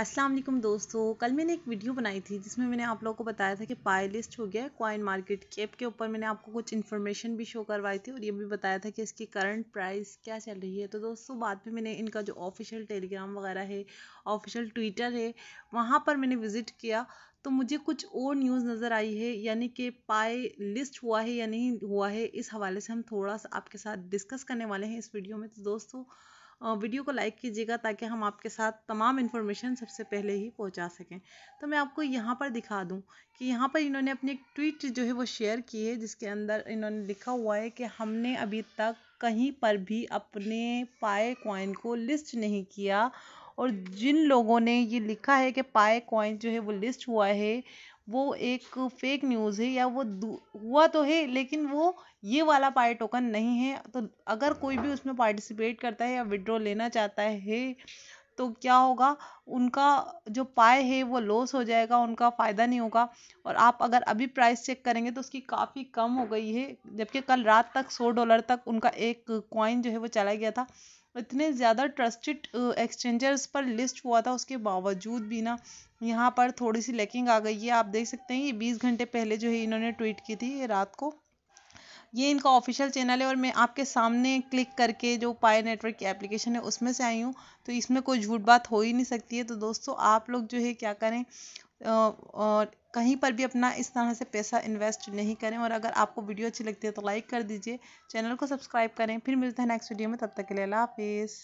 असलम दोस्तों कल मैंने एक वीडियो बनाई थी जिसमें मैंने आप लोगों को बताया था कि पाई लिस्ट हो गया है कॉइन मार्केट कैप के ऊपर मैंने आपको कुछ इन्फॉर्मेशन भी शो करवाई थी और ये भी बताया था कि इसकी करंट प्राइस क्या चल रही है तो दोस्तों बाद में मैंने इनका जो ऑफिशियल टेलीग्राम वगैरह है ऑफिशियल ट्विटर है वहाँ पर मैंने विज़िट किया तो मुझे कुछ और न्यूज़ नज़र आई है यानी कि पाए लिस्ट हुआ है या नहीं हुआ है इस हवाले से हम थोड़ा सा आपके साथ डिस्कस करने वाले हैं इस वीडियो में तो दोस्तों वीडियो को लाइक कीजिएगा ताकि हम आपके साथ तमाम इन्फॉर्मेशन सबसे पहले ही पहुंचा सकें तो मैं आपको यहाँ पर दिखा दूँ कि यहाँ पर इन्होंने अपनी एक ट्वीट जो है वो शेयर की है जिसके अंदर इन्होंने लिखा हुआ है कि हमने अभी तक कहीं पर भी अपने पाए कॉइन को लिस्ट नहीं किया और जिन लोगों ने ये लिखा है कि पाए कॉइन जो है वो लिस्ट हुआ है वो एक फ़ेक न्यूज़ है या वो हुआ तो है लेकिन वो ये वाला पाए टोकन नहीं है तो अगर कोई भी उसमें पार्टिसिपेट करता है या विड्रॉ लेना चाहता है तो क्या होगा उनका जो पाए है वो लॉस हो जाएगा उनका फ़ायदा नहीं होगा और आप अगर अभी प्राइस चेक करेंगे तो उसकी काफ़ी कम हो गई है जबकि कल रात तक सौ डॉलर तक उनका एक कॉइन जो है वो चला गया था इतने ज़्यादा ट्रस्टेड एक्सचेंजर्स पर लिस्ट हुआ था उसके बावजूद भी ना यहाँ पर थोड़ी सी लैकिंग आ गई है आप देख सकते हैं ये बीस घंटे पहले जो है इन्होंने ट्वीट की थी ये रात को ये इनका ऑफिशियल चैनल है और मैं आपके सामने क्लिक करके जो पाए नेटवर्क की एप्लीकेशन है उसमें से आई हूँ तो इसमें कोई झूठ बात हो ही नहीं सकती है तो दोस्तों आप लोग जो है क्या करें और कहीं पर भी अपना इस तरह से पैसा इन्वेस्ट नहीं करें और अगर आपको वीडियो अच्छी लगती है तो लाइक कर दीजिए चैनल को सब्सक्राइब करें फिर मिलते हैं नेक्स्ट वीडियो में तब तक के लिए अल्लाह हाफिज़